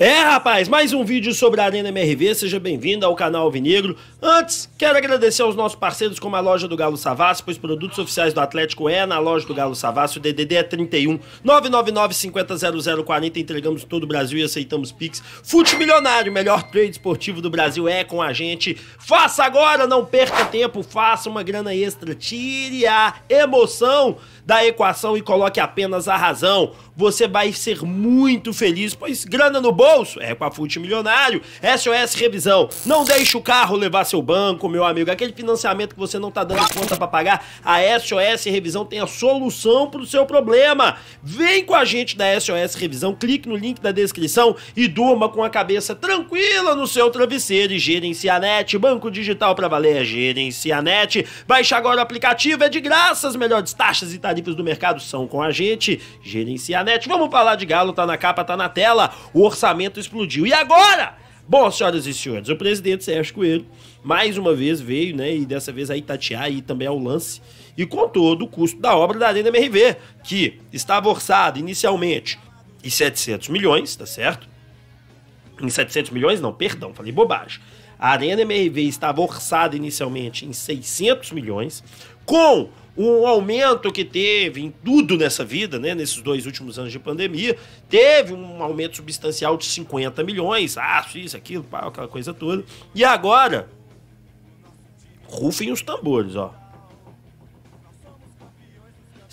É, rapaz, mais um vídeo sobre a Arena MRV, seja bem-vindo ao canal Alvinegro. Antes, quero agradecer aos nossos parceiros como a loja do Galo Savassi, pois produtos oficiais do Atlético é na loja do Galo Savassi, o DDD é 31 999 50 entregamos todo o Brasil e aceitamos Pix. Fute Milionário, melhor trade esportivo do Brasil é com a gente. Faça agora, não perca tempo, faça uma grana extra, tire a emoção da equação e coloque apenas a razão você vai ser muito feliz, pois grana no bolso é com a Fute Milionário. SOS Revisão. Não deixe o carro levar seu banco, meu amigo. Aquele financiamento que você não tá dando conta para pagar, a SOS Revisão tem a solução pro seu problema. Vem com a gente da SOS Revisão, clique no link da descrição e durma com a cabeça tranquila no seu travesseiro e net banco digital para valer, é a net Baixe agora o aplicativo, é de graça, as melhores taxas e tarifas do mercado são com a gente, Gerencianet internet. Vamos falar de galo, tá na capa, tá na tela. O orçamento explodiu. E agora? Bom, senhoras e senhores, o presidente Sérgio Coelho mais uma vez veio, né? E dessa vez a Itatiaia e também ao é lance. E contou do custo da obra da Arena MRV, que estava orçado inicialmente em 700 milhões, tá certo? Em 700 milhões, não, perdão, falei bobagem. A Arena MRV estava orçada inicialmente em 600 milhões, com um aumento que teve em tudo nessa vida, né, nesses dois últimos anos de pandemia, teve um aumento substancial de 50 milhões, aço, ah, isso, aquilo, aquela coisa toda. E agora, rufem os tambores, ó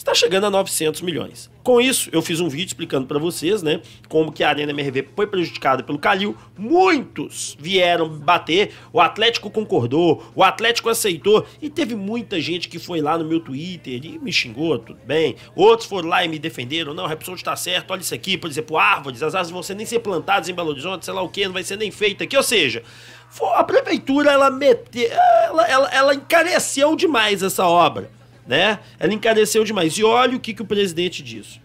está chegando a 900 milhões. Com isso, eu fiz um vídeo explicando para vocês, né, como que a Arena MRV foi prejudicada pelo Calil. Muitos vieram bater, o Atlético concordou, o Atlético aceitou e teve muita gente que foi lá no meu Twitter e me xingou, tudo bem. Outros foram lá e me defenderam, não, Repsold está certo, olha isso aqui, por exemplo, árvores, as árvores vão ser nem ser plantadas em Belo Horizonte, sei lá o que, não vai ser nem feita aqui, ou seja, a prefeitura ela meteu, ela, ela, ela encareceu demais essa obra né? Ela encareceu demais. E olha o que, que o presidente disse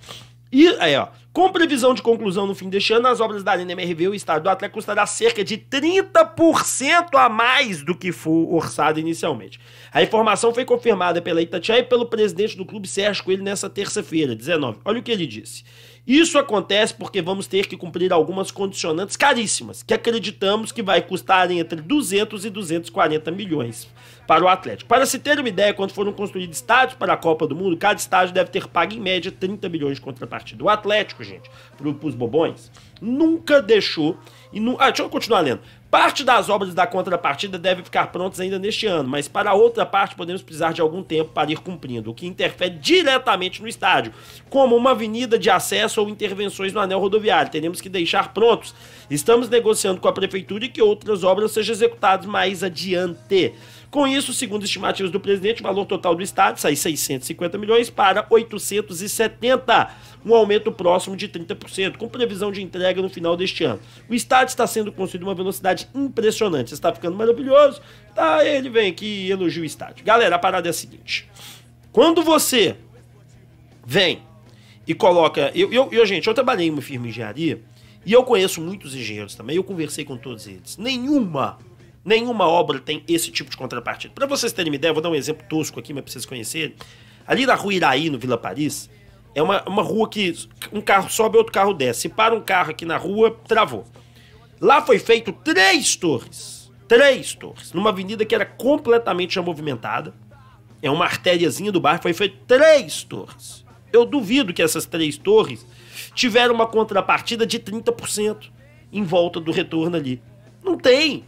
E aí, ó, com previsão de conclusão no fim deste ano, as obras da Arena MRV, o estádio do Atlético custará cerca de 30% a mais do que foi orçado inicialmente. A informação foi confirmada pela Itatiaia e pelo presidente do clube, Sérgio Coelho, nessa terça-feira, 19. Olha o que ele disse. Isso acontece porque vamos ter que cumprir algumas condicionantes caríssimas, que acreditamos que vai custar entre 200 e 240 milhões para o Atlético. Para se ter uma ideia, quando foram construídos estádios para a Copa do Mundo, cada estádio deve ter pago em média 30 milhões de contrapartida. O Atlético, gente, para os bobões, nunca deixou. E nu... Ah, deixa eu continuar lendo. Parte das obras da contrapartida deve ficar prontas ainda neste ano, mas para a outra parte podemos precisar de algum tempo para ir cumprindo, o que interfere diretamente no estádio, como uma avenida de acesso ou intervenções no anel rodoviário. Teremos que deixar prontos. Estamos negociando com a prefeitura e que outras obras sejam executadas mais adiante. Com isso, segundo estimativas do presidente, o valor total do Estado sai 650 milhões para 870, um aumento próximo de 30%, com previsão de entrega no final deste ano. O Estado está sendo construído uma velocidade impressionante, está ficando maravilhoso. Tá, ele vem aqui e elogia o estádio. Galera, a parada é a seguinte: quando você vem e coloca. Eu, eu, eu, gente, eu trabalhei em uma firma de engenharia e eu conheço muitos engenheiros também, eu conversei com todos eles. Nenhuma Nenhuma obra tem esse tipo de contrapartida. Para vocês terem uma ideia, vou dar um exemplo tosco aqui, mas pra vocês conhecerem. Ali na rua Iraí, no Vila Paris, é uma, uma rua que um carro sobe, outro carro desce. Se para um carro aqui na rua, travou. Lá foi feito três torres. Três torres. Numa avenida que era completamente movimentada. É uma artériazinha do bairro, foi feito três torres. Eu duvido que essas três torres tiveram uma contrapartida de 30% em volta do retorno ali. Não tem.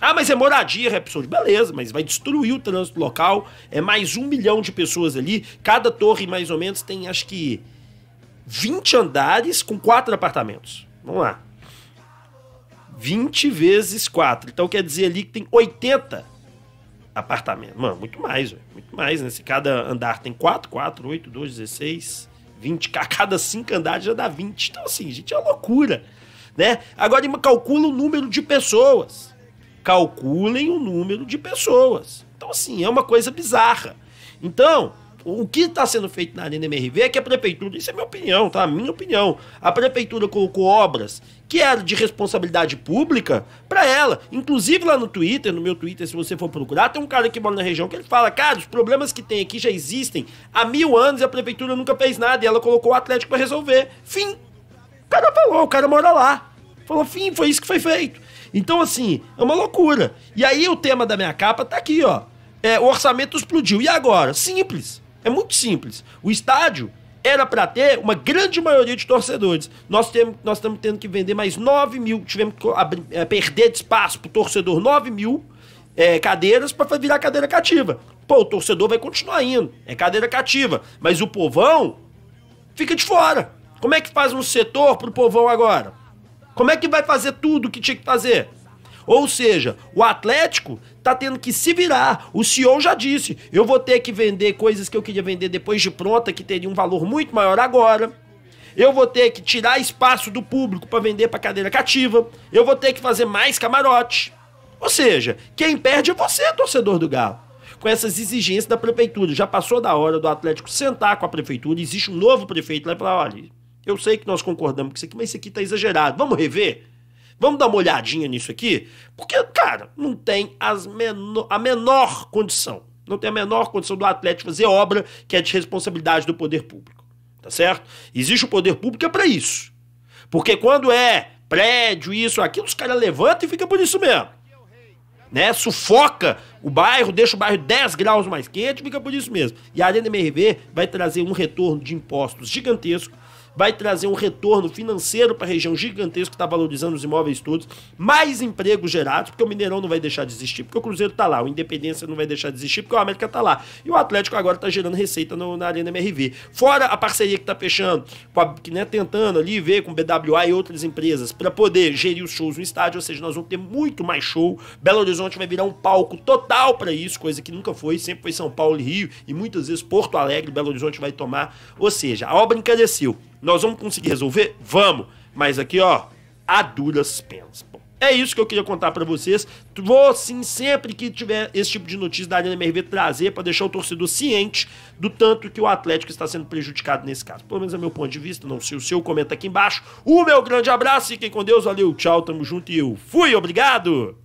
Ah, mas é moradia, é Repsol. Beleza, mas vai destruir o trânsito local. É mais um milhão de pessoas ali. Cada torre, mais ou menos, tem acho que 20 andares com quatro apartamentos. Vamos lá. 20 vezes 4. Então quer dizer ali que tem 80 apartamentos. Mano, muito mais, véio. muito mais, né? Se cada andar tem 4, 4, 8, 2, 16, 20. Cada 5 andares já dá 20. Então, assim, gente, é uma loucura, né? Agora calcula o número de pessoas calculem o número de pessoas. Então, assim, é uma coisa bizarra. Então, o que está sendo feito na Arena MRV é que a prefeitura, isso é minha opinião, tá? Minha opinião. A prefeitura colocou obras que eram de responsabilidade pública para ela. Inclusive lá no Twitter, no meu Twitter, se você for procurar, tem um cara que mora na região que ele fala: Cara, os problemas que tem aqui já existem há mil anos e a prefeitura nunca fez nada e ela colocou o Atlético para resolver. Fim. O cara falou, o cara mora lá. Falou, fim, foi isso que foi feito. Então, assim, é uma loucura. E aí o tema da minha capa tá aqui, ó. É, o orçamento explodiu. E agora? Simples. É muito simples. O estádio era para ter uma grande maioria de torcedores. Nós temos, nós estamos tendo que vender mais 9 mil, tivemos que abrir, é, perder de espaço pro torcedor 9 mil é, cadeiras para virar cadeira cativa. Pô, o torcedor vai continuar indo, é cadeira cativa, mas o povão fica de fora. Como é que faz um setor pro povão agora? Como é que vai fazer tudo o que tinha que fazer? Ou seja, o Atlético tá tendo que se virar. O CEO já disse: eu vou ter que vender coisas que eu queria vender depois de pronta, que teria um valor muito maior agora. Eu vou ter que tirar espaço do público para vender para cadeira cativa. Eu vou ter que fazer mais camarote. Ou seja, quem perde é você, torcedor do Galo. Com essas exigências da prefeitura, já passou da hora do Atlético sentar com a prefeitura. Existe um novo prefeito lá e falar: olha, eu sei que nós concordamos com isso aqui, mas isso aqui está exagerado. Vamos rever? Vamos dar uma olhadinha nisso aqui? Porque, cara, não tem as menor, a menor condição. Não tem a menor condição do Atlético fazer obra que é de responsabilidade do poder público. Tá certo? Existe o poder público é para isso. Porque quando é prédio, isso, aquilo, os caras levantam e fica por isso mesmo. Né? Sufoca o bairro, deixa o bairro 10 graus mais quente, fica por isso mesmo. E a Arena MRV vai trazer um retorno de impostos gigantesco vai trazer um retorno financeiro para a região gigantesca que está valorizando os imóveis todos, mais empregos gerados, porque o Mineirão não vai deixar de existir, porque o Cruzeiro está lá, o Independência não vai deixar de existir, porque o América está lá. E o Atlético agora está gerando receita no, na Arena MRV. Fora a parceria que está fechando, a, que né, tentando ali ver com BWA e outras empresas para poder gerir os shows no estádio, ou seja, nós vamos ter muito mais show. Belo Horizonte vai virar um palco total para isso, coisa que nunca foi, sempre foi São Paulo e Rio, e muitas vezes Porto Alegre, Belo Horizonte vai tomar. Ou seja, a obra encareceu. Nós vamos conseguir resolver? Vamos. Mas aqui, ó, a duras penas. Bom, é isso que eu queria contar para vocês. Vou sim, sempre que tiver esse tipo de notícia da Arena MRV, trazer para deixar o torcedor ciente do tanto que o Atlético está sendo prejudicado nesse caso. Pelo menos é meu ponto de vista, não sei o seu, comenta aqui embaixo. O meu grande abraço, fiquem com Deus, valeu, tchau, tamo junto e eu fui, obrigado!